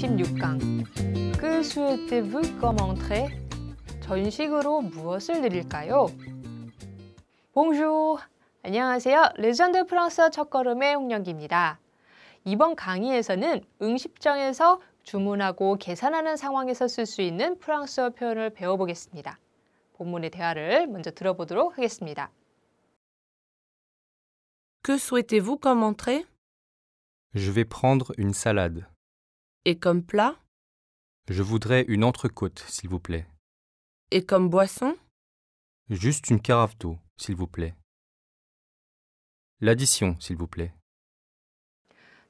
16강 Que souhaitez-vous comme entrée? 전식으로 무엇을 드릴까요? Bonjour! 안녕하세요. 레전드 프랑스어 첫걸음의 홍영기입니다. 이번 강의에서는 음식점에서 주문하고 계산하는 상황에서 쓸 수 있는 프랑스어 표현을 배워보겠습니다. 본문의 대화를 먼저 들어보도록 하겠습니다. Que souhaitez-vous comme entrée? Je vais prendre une salade. Et comme plat Je voudrais une entrecôte, s'il vous plaît. Et comme boisson Juste une carafe d'eau, s'il vous plaît. L'addition, s'il vous plaît.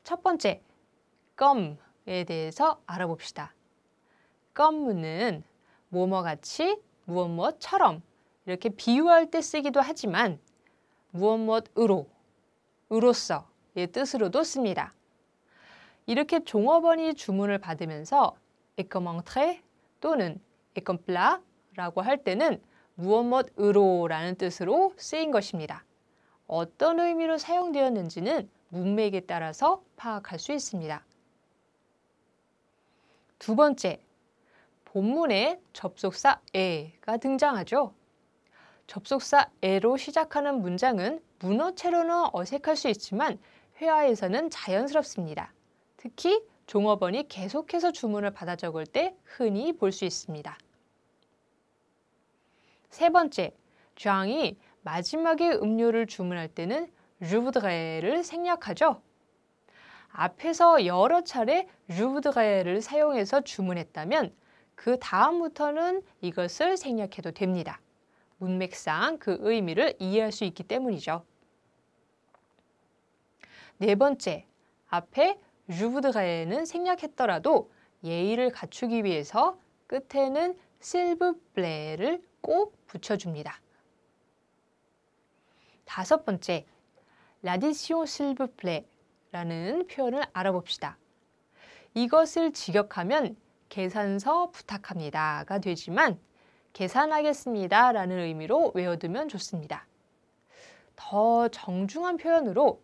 첫 번째, 껌에 대해서 알아봅시다. 껌무는 뭐뭐같이, 무엇무엇처럼 이렇게 비유할 때 쓰기도 하지만 무엇무엇으로, 으로서의 뜻으로도 씁니다. 이렇게 종업원이 주문을 받으면서 에컴망트레 또는 에컴플라라고 할 때는 무엇뭇으로라는 뜻으로 쓰인 것입니다. 어떤 의미로 사용되었는지는 문맥에 따라서 파악할 수 있습니다. 두 번째, 본문에 접속사 에가 등장하죠. 접속사 에로 시작하는 문장은 문어체로는 어색할 수 있지만 회화에서는 자연스럽습니다. 특히 종업원이 계속해서 주문을 받아 적을 때 흔히 볼 수 있습니다. 세 번째, 주이 마지막에 음료를 주문할 때는 르브드가에를 생략하죠. 앞에서 여러 차례 르브드가에를 사용해서 주문했다면 그 다음부터는 이것을 생략해도 됩니다. 문맥상 그 의미를 이해할 수 있기 때문이죠. 네 번째, 앞에 주브드가에는 생략했더라도 예의를 갖추기 위해서 끝에는 s'il vous p l a 블레를꼭 붙여줍니다. 다섯 번째, 라디시오 l a 블레라는 표현을 알아봅시다. 이것을 직역하면 계산서 부탁합니다가 되지만 계산하겠습니다라는 의미로 외워두면 좋습니다. 더 정중한 표현으로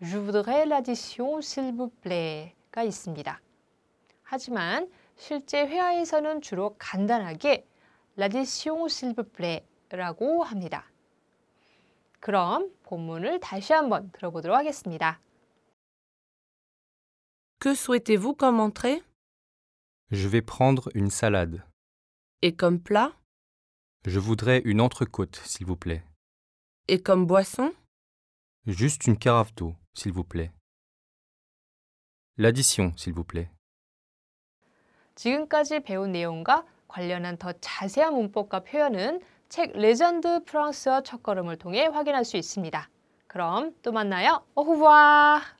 Je voudrais l'addition, s'il vous plaît.가 있습니다. 하지만 실제 회화에서는 주로 간단하게 l'addition, s'il vous 합니다. 그럼 본문을 다시 한번 들어보도록 하겠습니다. Que souhaitez-vous comme entrée Je vais prendre une salade. Et comme plat Je voudrais une entrecôte, s'il vous plaît. Et comme boisson Juste une carafe d'eau. s'il vous plaît. L'addition, s'il vous plaît. 지금까지 배운 내용과 관련한 더 자세한 문법과 표현은 책 레전드 프랑스어 첫걸음을 통해 확인할 수 있습니다. 그럼 또 만나요. 오후와